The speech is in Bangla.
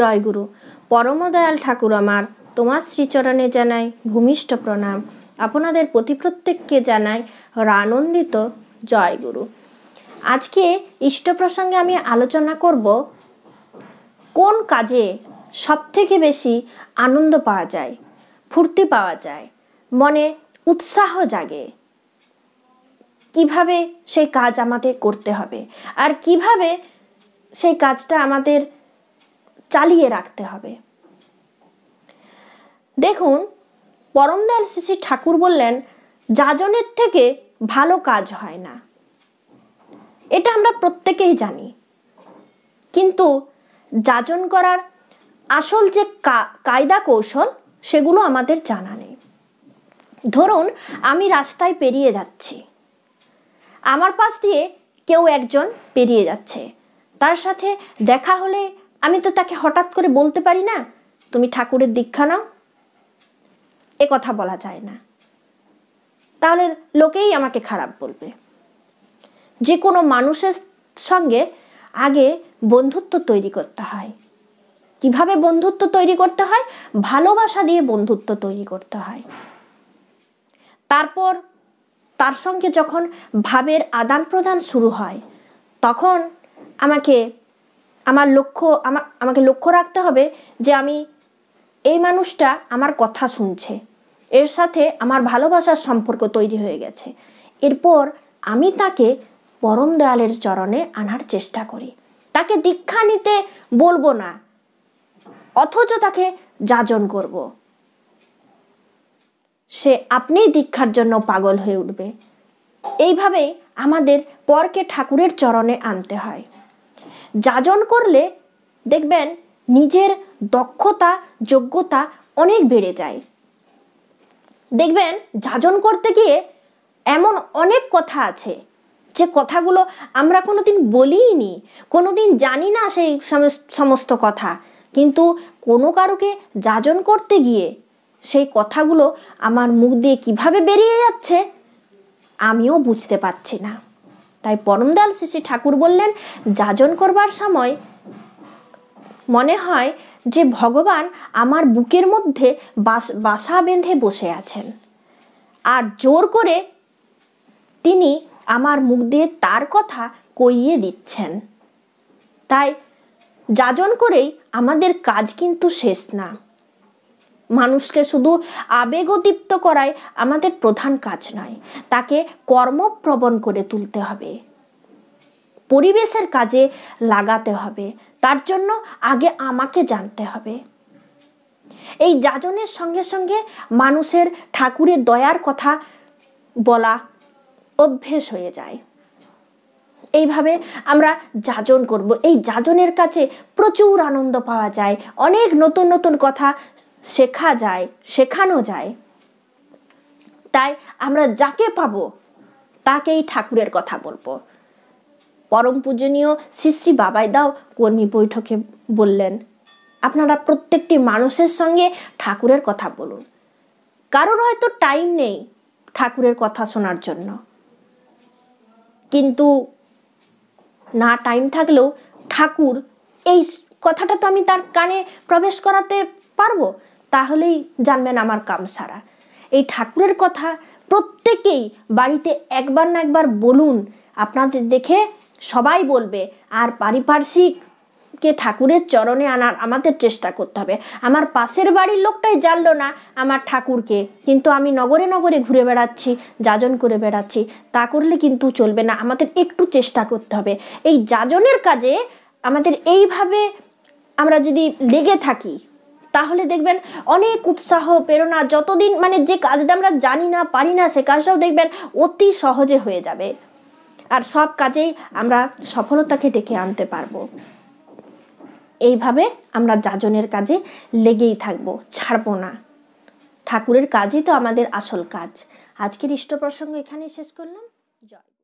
জয়গুরু পরমদয়াল ঠাকুর আমার তোমার শ্রীচরণে জানাই ভূমিষ্ঠ প্রণাম আপনাদের প্রতি প্রত্যেককে জানাই রানন্দিত জয়গুরু আজকে ইষ্ট প্রসঙ্গে আমি আলোচনা করব কোন কাজে সবথেকে বেশি আনন্দ পাওয়া যায় ফুর্তি পাওয়া যায় মনে উৎসাহ জাগে কিভাবে সেই কাজ আমাদের করতে হবে আর কিভাবে সেই কাজটা আমাদের চালিয়ে রাখতে হবে দেখুন পরমদয়াল শ্রী ঠাকুর বললেন যাজনের থেকে ভালো কাজ হয় না এটা আমরা প্রত্যেকেই জানি কিন্তু যাজন করার আসল যে কায়দা কৌশল সেগুলো আমাদের জানা নেই ধরুন আমি রাস্তায় পেরিয়ে যাচ্ছি আমার পাশ দিয়ে কেউ একজন পেরিয়ে যাচ্ছে তার সাথে দেখা হলে আমি তো তাকে হঠাৎ করে বলতে পারি না তুমি ঠাকুরের দীক্ষা নাও এ কথা বলা যায় না তাহলে লোকেই আমাকে খারাপ বলবে যে কোনো মানুষের সঙ্গে আগে বন্ধুত্ব তৈরি করতে হয় কিভাবে বন্ধুত্ব তৈরি করতে হয় ভালোবাসা দিয়ে বন্ধুত্ব তৈরি করতে হয় তারপর তার সঙ্গে যখন ভাবের আদান প্রদান শুরু হয় তখন আমাকে আমার লক্ষ্য আমা আমাকে লক্ষ্য রাখতে হবে যে আমি এই মানুষটা আমার কথা শুনছে এর সাথে আমার ভালোবাসার সম্পর্ক তৈরি হয়ে গেছে এরপর আমি তাকে পরম দয়ালের চরণে আনার চেষ্টা করি তাকে দীক্ষা নিতে বলবো না অথচ তাকে যাজন করব সে আপনিই দীক্ষার জন্য পাগল হয়ে উঠবে এইভাবেই আমাদের পরকে ঠাকুরের চরণে আনতে হয় যাজন করলে দেখবেন নিজের দক্ষতা যোগ্যতা অনেক বেড়ে যায় দেখবেন যাজন করতে গিয়ে এমন অনেক কথা আছে যে কথাগুলো আমরা কোনো দিন বলিই নি কোনো দিন জানি না সেই সমস্ত কথা কিন্তু কোনো কারুকে যাজন করতে গিয়ে সেই কথাগুলো আমার মুখ দিয়ে কিভাবে বেরিয়ে যাচ্ছে আমিও বুঝতে পারছি না তাই পরমদাল শ্রী ঠাকুর বললেন যাজন করবার সময় মনে হয় যে ভগবান আমার বুকের মধ্যে বাসা বেঁধে বসে আছেন আর জোর করে তিনি আমার মুখ দিয়ে তার কথা কইয়ে দিচ্ছেন তাই যাজন করেই আমাদের কাজ কিন্তু শেষ না মানুষকে শুধু আবেগদীপ্ত করাই আমাদের প্রধান কাজ নয় তাকে কর্মপ্রবণ করে তুলতে হবে পরিবেশের কাজে লাগাতে হবে তার জন্য আগে আমাকে জানতে হবে এই যাজনের সঙ্গে সঙ্গে মানুষের ঠাকুরের দয়ার কথা বলা অভ্যেস হয়ে যায় এইভাবে আমরা যাজন করব এই যাজনের কাছে প্রচুর আনন্দ পাওয়া যায় অনেক নতুন নতুন কথা শেখা যায় শেখানো যায় তাই আমরা যাকে পাবো তাকেই ঠাকুরের কথা বলবো পরম পূজনীয় শ্রী শ্রী বাবাই দাও কর্মী বৈঠকে বললেন আপনারা প্রত্যেকটি মানুষের সঙ্গে ঠাকুরের কথা বলুন কারোর হয়তো টাইম নেই ঠাকুরের কথা শোনার জন্য কিন্তু না টাইম থাকলেও ঠাকুর এই কথাটা তো আমি তার কানে প্রবেশ করাতে পারবো তাহলেই জানবেন আমার কাম সারা এই ঠাকুরের কথা প্রত্যেকেই বাড়িতে একবার না একবার বলুন আপনাদের দেখে সবাই বলবে আর পারিপার্শ্বিক কে ঠাকুরের চরণে আনার আমাদের চেষ্টা করতে হবে আমার পাশের বাড়ির লোকটাই জানলো না আমার ঠাকুরকে কিন্তু আমি নগরে নগরে ঘুরে বেড়াচ্ছি যাজন করে বেড়াচ্ছি তা করলে কিন্তু চলবে না আমাদের একটু চেষ্টা করতে হবে এই যাজনের কাজে আমাদের এইভাবে আমরা যদি লেগে থাকি তাহলে দেখবেন অনেক উৎসাহ প্রেরণা যতদিন মানে যে কাজটা আমরা জানি না পারি না সে কাজটাও দেখবেন অতি সহজে হয়ে যাবে আর সব কাজেই আমরা সফলতাকে ডেকে আনতে পারবো এইভাবে আমরা যাজনের কাজে লেগেই থাকবো ছাড়বো না ঠাকুরের কাজই তো আমাদের আসল কাজ আজকের ইষ্ট প্রসঙ্গ এখানেই শেষ করলাম জয়